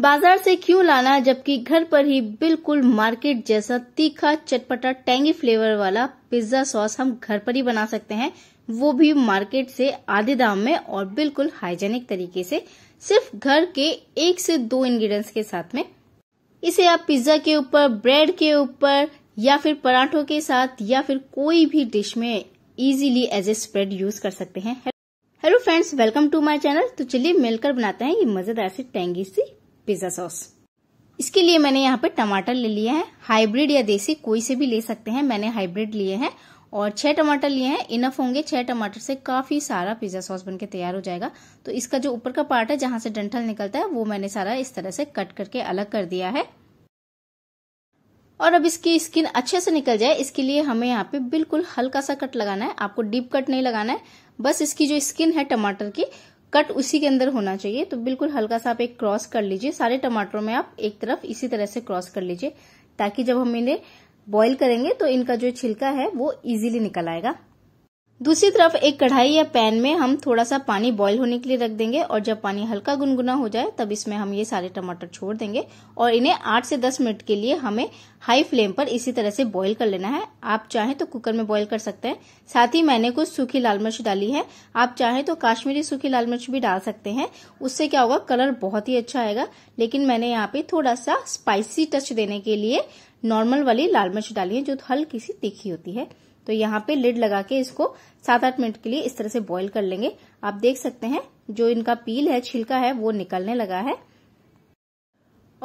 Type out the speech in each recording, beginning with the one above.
बाजार से क्यों लाना जबकि घर पर ही बिल्कुल मार्केट जैसा तीखा चटपटा टेंगी फ्लेवर वाला पिज्जा सॉस हम घर पर ही बना सकते हैं वो भी मार्केट से आधे दाम में और बिल्कुल हाइजेनिक तरीके से सिर्फ घर के एक से दो इंग्रेडिएंट्स के साथ में इसे आप पिज्जा के ऊपर ब्रेड के ऊपर या फिर पराठों के साथ या फिर कोई भी डिश में easily as a spread use कर सकते हैं hello friends welcome to my channel तो चलिए मिलकर बनाते हैं ये मजेदार सी टेंगी सी पिज़्ज़ा सॉस इसके लिए मैंने यहाँ पे टमाटर ले लिए हैं हाइब्रिड या देसी कोई से भी ले सकते हैं मैंने हाइब्रिड लिए हैं और छह टमाटर लिए हैं इनफ होंगे छह टमाटर से काफ़ी सारा पिज़्ज़ा सॉस बनके तैयार हो जाएगा तो इसका जो ऊपर का पार्ट है जहाँ से डंठल निकलता है वो मैंने सारा इस तरह से कट करके अलग कर दिया है और अब इसकी स्किन अच्छे से निकल जाए इसके लिए हमें यहाँ पे बिल्कुल हल्का सा कट लगाना है आपको डीप कट नहीं लगाना है बस इसकी जो स्किन है टमाटर की कट उसी के अंदर होना चाहिए तो बिल्कुल हल्का सा आप एक क्रॉस कर लीजिए सारे टमाटरों में आप एक तरफ इसी तरह से क्रॉस कर लीजिए ताकि जब हम इन्हें बॉईल करेंगे तो इनका जो छिलका है वो इजीली निकल आएगा दूसरी तरफ एक कढ़ाई या पैन में हम थोड़ा सा पानी बॉईल होने के लिए रख देंगे और जब पानी हल्का गुनगुना हो जाए तब इसमें हम ये सारे टमाटर छोड़ देंगे और इन्हें आठ से दस मिनट के लिए हमें हाई फ्लेम पर इसी तरह से बॉईल कर लेना है आप चाहें तो कुकर में बॉईल कर सकते हैं साथ ही मैंने कुछ सूखी लाल मिर्च डाली है आप चाहें तो काश्मीरी सूखी लाल मिर्च भी डाल सकते हैं उससे क्या होगा कलर बहुत ही अच्छा आएगा लेकिन मैंने यहाँ पे थोड़ा सा स्पाइसी टच देने के लिए नॉर्मल वाली लाल मिर्च डाली है जो हल्की सी तीखी होती है तो यहाँ पे लिड लगा के इसको सात आठ मिनट के लिए इस तरह से बॉईल कर लेंगे आप देख सकते हैं जो इनका पील है छिलका है वो निकलने लगा है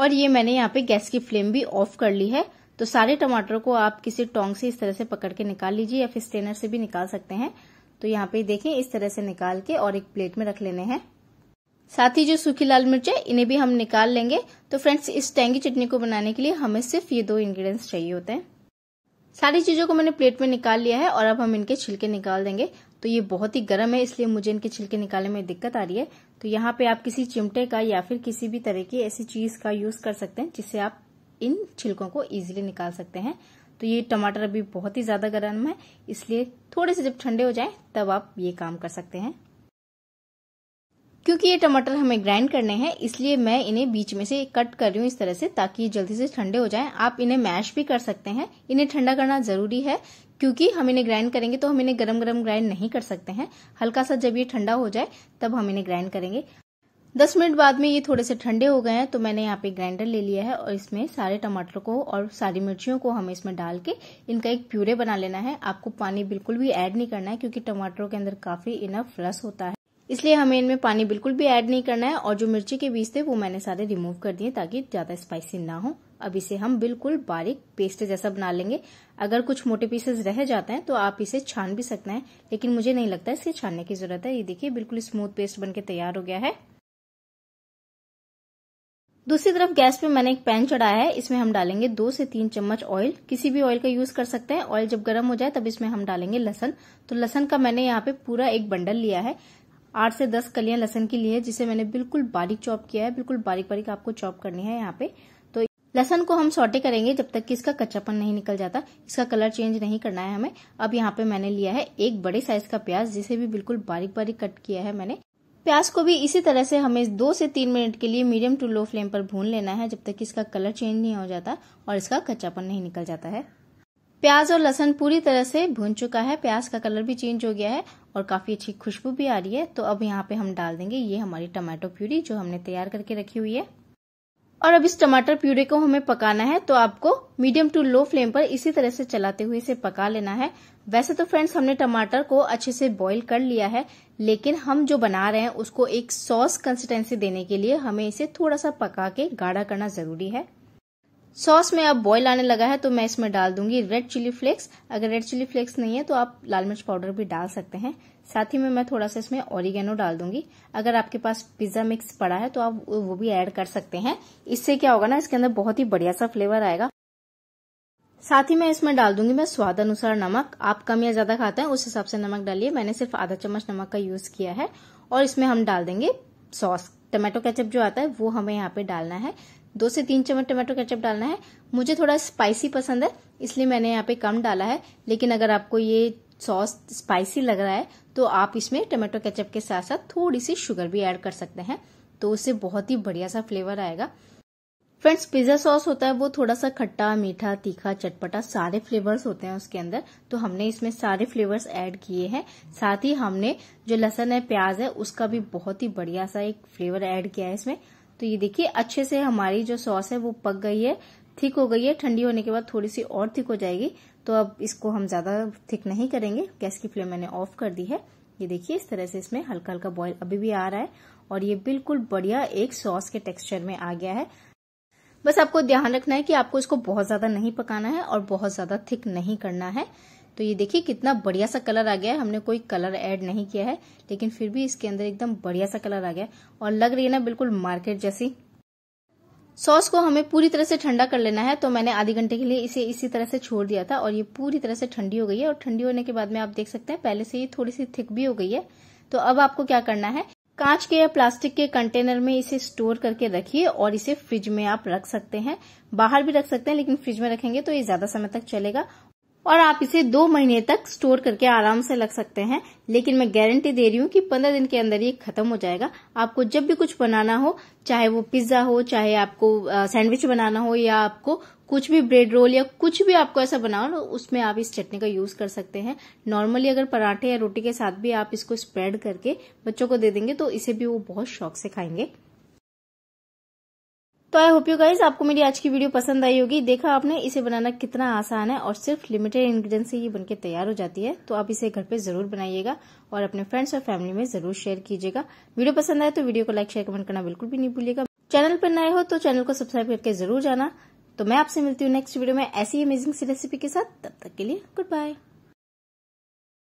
और ये मैंने यहाँ पे गैस की फ्लेम भी ऑफ कर ली है तो सारे टमाटर को आप किसी टोंग से इस तरह से पकड़ के निकाल लीजिए या फिर स्टेनर से भी निकाल सकते हैं तो यहाँ पे देखें इस तरह से निकाल के और एक प्लेट में रख लेने हैं साथ ही जो सूखी लाल मिर्च है इन्हें भी हम निकाल लेंगे तो फ्रेंड्स इस टैंगी चटनी को बनाने के लिए हमें सिर्फ ये दो इंग्रेडिएंट्स चाहिए होते हैं सारी चीज़ों को मैंने प्लेट में निकाल लिया है और अब हम इनके छिलके निकाल देंगे तो ये बहुत ही गर्म है इसलिए मुझे इनके छिलके निकालने में दिक्कत आ रही है तो यहाँ पे आप किसी चिमटे का या फिर किसी भी तरह की ऐसी चीज़ का यूज़ कर सकते हैं जिससे आप इन छिलकों को ईजिली निकाल सकते हैं तो ये टमाटर अभी बहुत ही ज़्यादा गर्म है इसलिए थोड़े से जब ठंडे हो जाए तब आप ये काम कर सकते हैं क्योंकि ये टमाटर हमें ग्राइंड करने हैं इसलिए मैं इन्हें बीच में से कट कर रही हूँ इस तरह से ताकि जल्दी से ठंडे हो जाएं आप इन्हें मैश भी कर सकते हैं इन्हें ठंडा करना जरूरी है क्योंकि हम इन्हें ग्राइंड करेंगे तो हम इन्हें गरम गरम ग्राइंड नहीं कर सकते हैं हल्का सा जब ये ठंडा हो जाए तब हम इन्हें ग्राइंड करेंगे दस मिनट बाद में ये थोड़े से ठंडे हो गए हैं तो मैंने यहाँ पे ग्राइंडर ले लिया है और इसमें सारे टमाटर को और सारी मिर्चियों को हमें इसमें डाल के इनका एक प्यूरे बना लेना है आपको पानी बिल्कुल भी ऐड नहीं करना है क्योंकि टमाटरों के अंदर काफी इनफ रस होता है इसलिए हमें इनमें पानी बिल्कुल भी ऐड नहीं करना है और जो मिर्ची के बीज थे वो मैंने सारे रिमूव कर दिए ताकि ज़्यादा स्पाइसी ना हो अब इसे हम बिल्कुल बारीक पेस्ट जैसा बना लेंगे अगर कुछ मोटे पीसेस रह जाते हैं तो आप इसे छान भी सकते हैं लेकिन मुझे नहीं लगता इसे छानने की जरूरत है ये देखिए बिल्कुल स्मूथ पेस्ट के तैयार हो गया है दूसरी तरफ गैस पे मैंने एक पैन चढ़ाया है इसमें हम डालेंगे दो से तीन चम्मच ऑयल किसी भी ऑयल का यूज कर सकते हैं ऑयल जब गर्म हो जाए तब इसमें हम डालेंगे लसन तो लसन का मैंने यहाँ पे पूरा एक बंडल लिया है आठ से दस कलियां लहसन की ली है जिसे मैंने बिल्कुल बारीक चॉप किया है बिल्कुल बारीक बारीक आपको चॉप करनी है यहाँ पे तो लहसन को हम सोटे करेंगे जब तक कि इसका कच्चापन नहीं निकल जाता इसका कलर चेंज नहीं करना है हमें अब यहाँ पे मैंने लिया है एक बड़े साइज का प्याज जिसे भी बिल्कुल बारीक बारीक कट किया है मैंने प्याज को भी इसी तरह से हमें दो से तीन मिनट के लिए मीडियम टू लो फ्लेम पर भून लेना है जब तक इसका कलर चेंज नहीं हो जाता और इसका कच्चापन नहीं निकल जाता है प्याज और लहसन पूरी तरह से भून चुका है प्याज का कलर भी चेंज हो गया है और काफ़ी अच्छी खुशबू भी आ रही है तो अब यहाँ पे हम डाल देंगे ये हमारी टमाटो प्यूरी जो हमने तैयार करके रखी हुई है और अब इस टमाटर प्यूरी को हमें पकाना है तो आपको मीडियम टू लो फ्लेम पर इसी तरह से चलाते हुए इसे पका लेना है वैसे तो फ्रेंड्स हमने टमाटर को अच्छे से बॉईल कर लिया है लेकिन हम जो बना रहे हैं उसको एक सॉस कंसिस्टेंसी देने के लिए हमें इसे थोड़ा सा पका के गाढ़ा करना जरूरी है सॉस में अब बॉयल आने लगा है तो मैं इसमें डाल दूंगी रेड चिली फ्लेक्स अगर रेड चिली फ्लेक्स नहीं है तो आप लाल मिर्च पाउडर भी डाल सकते हैं साथ ही में मैं थोड़ा सा इसमें ऑरिगेनो डाल दूंगी अगर आपके पास पिज्जा मिक्स पड़ा है तो आप वो भी ऐड कर सकते हैं इससे क्या होगा ना इसके अंदर बहुत ही बढ़िया सा फ्लेवर आएगा साथ ही मैं इसमें डाल दूंगी मैं स्वाद अनुसार नमक आप कम या ज्यादा खाते हैं उस हिसाब से नमक डालिए मैंने सिर्फ आधा चम्मच नमक का यूज किया है और इसमें हम डाल देंगे सॉस टमाटो केचप जो आता है वो हमें यहाँ पे डालना है दो से तीन चम्मच टमाटो केचप डालना है मुझे थोड़ा स्पाइसी पसंद है इसलिए मैंने यहाँ पे कम डाला है लेकिन अगर आपको ये सॉस स्पाइसी लग रहा है तो आप इसमें टमाटो केचप के साथ साथ थोड़ी सी शुगर भी ऐड कर सकते हैं तो उससे बहुत ही बढ़िया सा फ्लेवर आएगा फ्रेंड्स पिज्जा सॉस होता है वो थोड़ा सा खट्टा मीठा तीखा चटपटा सारे फ्लेवर्स होते हैं उसके अंदर तो हमने इसमें सारे फ्लेवर्स ऐड किए हैं साथ ही हमने जो लहसन है प्याज है उसका भी बहुत ही बढ़िया सा एक फ्लेवर ऐड किया है इसमें तो ये देखिए अच्छे से हमारी जो सॉस है वो पक गई है थिक हो गई है ठंडी होने के बाद थोड़ी सी और थिक हो जाएगी तो अब इसको हम ज़्यादा थिक नहीं करेंगे गैस की फ्लेम मैंने ऑफ कर दी है ये देखिए इस तरह से इसमें हल्का हल्का बॉयल अभी भी आ रहा है और ये बिल्कुल बढ़िया एक सॉस के टेक्सचर में आ गया है बस आपको ध्यान रखना है कि आपको इसको बहुत ज्यादा नहीं पकाना है और बहुत ज्यादा थिक नहीं करना है तो ये देखिए कितना बढ़िया सा कलर आ गया है हमने कोई कलर ऐड नहीं किया है लेकिन फिर भी इसके अंदर एकदम बढ़िया सा कलर आ गया और लग रही है ना बिल्कुल मार्केट जैसी सॉस को हमें पूरी तरह से ठंडा कर लेना है तो मैंने आधे घंटे के लिए इसे इसी तरह से छोड़ दिया था और ये पूरी तरह से ठंडी हो गई है और ठंडी होने के बाद में आप देख सकते हैं पहले से ये थोड़ी सी थिक भी हो गई है तो अब आपको क्या करना है कांच के या प्लास्टिक के कंटेनर में इसे स्टोर करके रखिए और इसे फ्रिज में आप रख सकते हैं बाहर भी रख सकते हैं लेकिन फ्रिज में रखेंगे तो ये ज्यादा समय तक चलेगा और आप इसे दो महीने तक स्टोर करके आराम से लग सकते हैं लेकिन मैं गारंटी दे रही हूँ कि पंद्रह दिन के अंदर ये खत्म हो जाएगा आपको जब भी कुछ बनाना हो चाहे वो पिज्जा हो चाहे आपको सैंडविच बनाना हो या आपको कुछ भी ब्रेड रोल या कुछ भी आपको ऐसा बनाओ उसमें आप इस चटनी का यूज कर सकते हैं नॉर्मली अगर पराठे या रोटी के साथ भी आप इसको स्प्रेड करके बच्चों को दे देंगे तो इसे भी वो बहुत शौक से खाएंगे तो आई होप यू गाइज आपको मेरी आज की वीडियो पसंद आई होगी देखा आपने इसे बनाना कितना आसान है और सिर्फ लिमिटेड इंग्रेडिएंट से ये बनके तैयार हो जाती है तो आप इसे घर पे जरूर बनाइएगा और अपने फ्रेंड्स और फैमिली में जरूर शेयर कीजिएगा वीडियो पसंद आए तो वीडियो को लाइक शेयर कमेंट करना बिल्कुल भी नहीं भूलिएगा चैनल पर नए हो तो चैनल को सब्सक्राइब करके जरूर जाना तो मैं आपसे मिलती हूँ नेक्स्ट वीडियो में ऐसी अमेजिंग सी रेसिपी के साथ तब तक के लिए गुड बाय